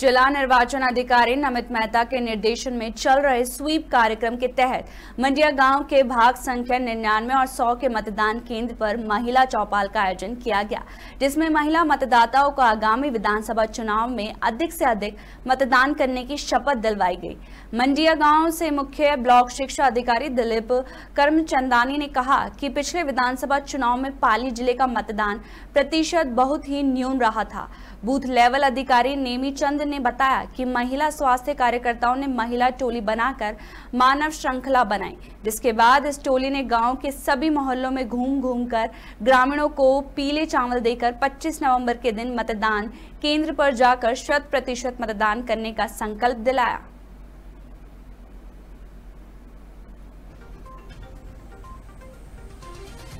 जिला निर्वाचन अधिकारी नमित मेहता के निर्देशन में चल रहे स्वीप कार्यक्रम के तहत मंडिया गांव के भाग संख्या निन्यानवे और 100 के मतदान केंद्र पर महिला चौपाल का आयोजन किया गया जिसमें महिला मतदाताओं को आगामी विधानसभा चुनाव में अधिक से अधिक मतदान करने की शपथ दिलवाई गई मंडिया गाँव से मुख्य ब्लॉक शिक्षा अधिकारी दिलीप कर्मचंदानी ने कहा कि पिछले विधानसभा चुनाव में पाली जिले का मतदान प्रतिशत बहुत ही न्यून रहा था बूथ लेवल अधिकारी नेमी चंद ने बताया कि महिला स्वास्थ्य कार्यकर्ताओं ने महिला टोली बनाकर मानव श्रृंखला बनाई जिसके बाद इस टोली ने गांव के सभी मोहल्लों में घूम घूम कर ग्रामीणों को पीले चावल देकर 25 नवंबर के दिन मतदान केंद्र पर जाकर शत प्रतिशत मतदान करने का संकल्प दिलाया